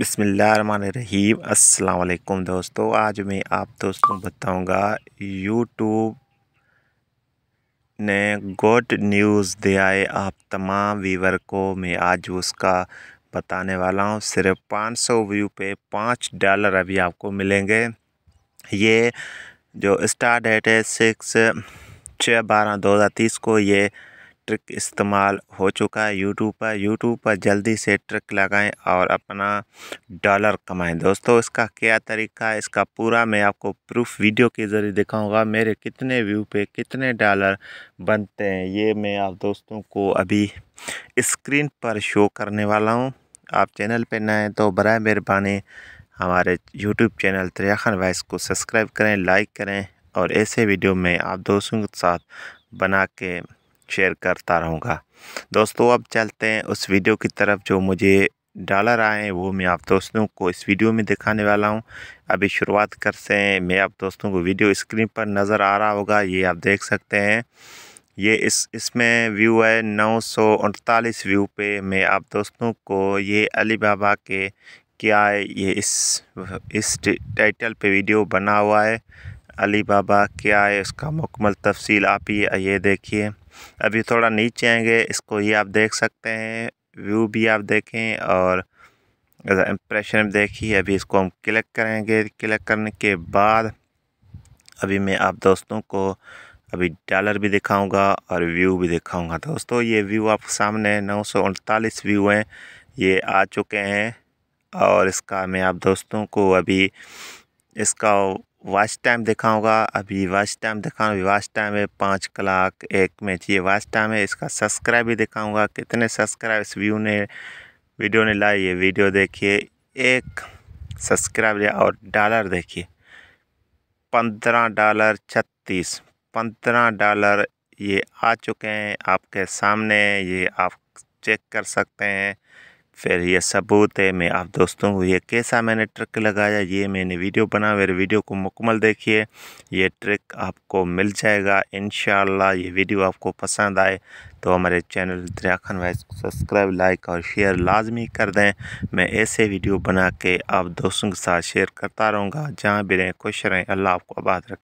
बसमीम अल्लाम दोस्तों आज मैं आप दोस्तों बताऊंगा YouTube ने गुड न्यूज़ दिया है आप तमाम व्यूवर को मैं आज उसका बताने वाला हूं सिर्फ 500 व्यू पे पाँच डॉलर अभी आपको मिलेंगे ये जो स्टार डेट है सिक्स छः बारह दो हज़ार तीस को ये ट्रिक इस्तेमाल हो चुका है यूट्यूब पर यूट्यूब पर जल्दी से ट्रिक लगाएं और अपना डॉलर कमाएं दोस्तों इसका क्या तरीका है इसका पूरा मैं आपको प्रूफ वीडियो के ज़रिए दिखाऊंगा मेरे कितने व्यू पे कितने डॉलर बनते हैं ये मैं आप दोस्तों को अभी स्क्रीन पर शो करने वाला हूँ आप चैनल पर नए तो बर मेहरबानी हमारे यूट्यूब चैनल त्रियाखान वाइस को सब्सक्राइब करें लाइक करें और ऐसे वीडियो में आप दोस्तों के साथ बना के शेयर करता रहूँगा दोस्तों अब चलते हैं उस वीडियो की तरफ जो मुझे डॉलर आए हैं वो मैं आप दोस्तों को इस वीडियो में दिखाने वाला हूँ अभी शुरुआत करते हैं मैं आप दोस्तों को वीडियो स्क्रीन पर नज़र आ रहा होगा ये आप देख सकते हैं ये इस इसमें व्यू है नौ सौ व्यू पे मैं आप दोस्तों को ये अली बाबा के क्या है ये इस इस टाइटल पे वीडियो बना हुआ है अली बाबा क्या है उसका मुकमल तफसील आप ये देखिए अभी थोड़ा नीचे आएंगे इसको ही आप देख सकते हैं व्यू भी आप देखें और इम्प्रेशन देखिए अभी इसको हम क्लिक करेंगे क्लिक करने के बाद अभी मैं आप दोस्तों को अभी डॉलर भी दिखाऊंगा और व्यू भी दिखाऊंगा दोस्तों ये व्यू आपके सामने नौ सौ व्यू हैं ये आ चुके हैं और इसका मैं आप दोस्तों को अभी इसका वाच टाइम दिखाऊंगा अभी वाच टाइम दिखाऊँ वाच टाइम है पाँच क्लाक एक मैच ये वाच टाइम है इसका सब्सक्राइब भी दिखाऊंगा कितने सब्सक्राइब इस व्यू ने वीडियो ने लाई ये वीडियो देखिए एक सब्सक्राइब लिया और डॉलर देखिए पंद्रह डॉलर छत्तीस पंद्रह डॉलर ये आ चुके हैं आपके सामने ये आप चेक कर सकते हैं फिर ये सबूत है मैं आप दोस्तों को ये कैसा मैंने ट्रिक लगाया ये मैंने वीडियो बना मेरे वीडियो को मुकमल देखिए ये ट्रिक आपको मिल जाएगा इन ये वीडियो आपको पसंद आए तो हमारे चैनल दरियाखन वाइज को सब्सक्राइब लाइक और शेयर लाजमी कर दें मैं ऐसे वीडियो बना के आप दोस्तों के साथ शेयर करता रहूँगा जहाँ भी रहें खुश रहें अल्लाह आपको आबाद रखें